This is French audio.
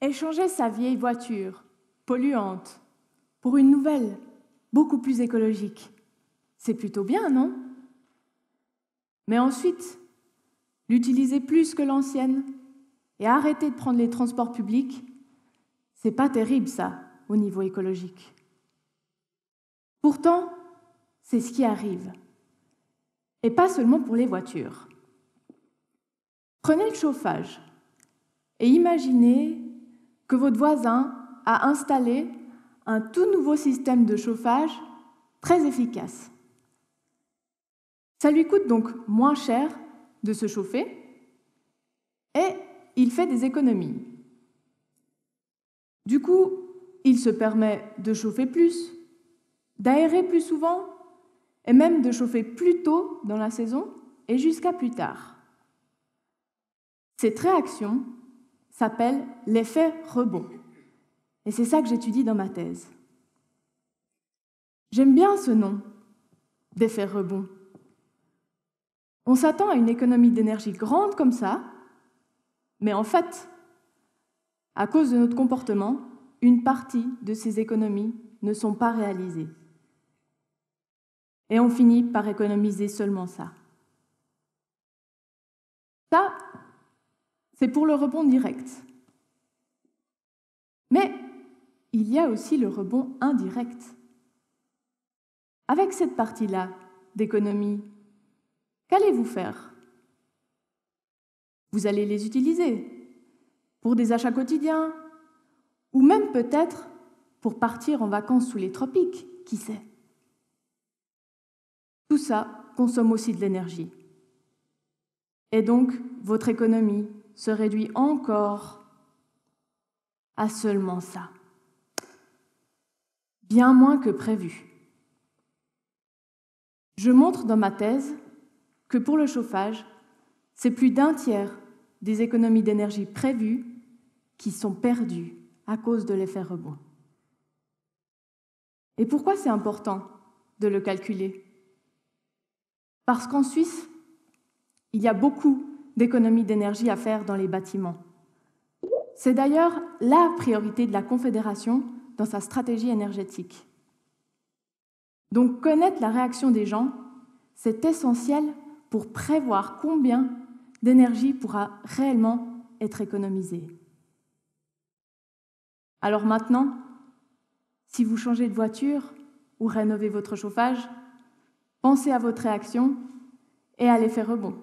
échanger sa vieille voiture polluante pour une nouvelle beaucoup plus écologique. C'est plutôt bien, non Mais ensuite, l'utiliser plus que l'ancienne et arrêter de prendre les transports publics, c'est pas terrible ça au niveau écologique. Pourtant, c'est ce qui arrive. Et pas seulement pour les voitures. Prenez le chauffage et imaginez que votre voisin a installé un tout nouveau système de chauffage très efficace. Ça lui coûte donc moins cher de se chauffer et il fait des économies. Du coup, il se permet de chauffer plus, d'aérer plus souvent et même de chauffer plus tôt dans la saison et jusqu'à plus tard. Cette réaction s'appelle l'effet rebond. Et c'est ça que j'étudie dans ma thèse. J'aime bien ce nom d'effet rebond. On s'attend à une économie d'énergie grande comme ça, mais en fait, à cause de notre comportement, une partie de ces économies ne sont pas réalisées. Et on finit par économiser seulement ça. Ça, c'est pour le rebond direct. Mais il y a aussi le rebond indirect. Avec cette partie-là d'économie, qu'allez-vous faire Vous allez les utiliser pour des achats quotidiens ou même peut-être pour partir en vacances sous les tropiques, qui sait Tout ça consomme aussi de l'énergie. Et donc, votre économie, se réduit encore à seulement ça. Bien moins que prévu. Je montre dans ma thèse que pour le chauffage, c'est plus d'un tiers des économies d'énergie prévues qui sont perdues à cause de l'effet rebond. Et pourquoi c'est important de le calculer Parce qu'en Suisse, il y a beaucoup d'économie d'énergie à faire dans les bâtiments. C'est d'ailleurs la priorité de la Confédération dans sa stratégie énergétique. Donc connaître la réaction des gens, c'est essentiel pour prévoir combien d'énergie pourra réellement être économisée. Alors maintenant, si vous changez de voiture ou rénovez votre chauffage, pensez à votre réaction et à l'effet rebond.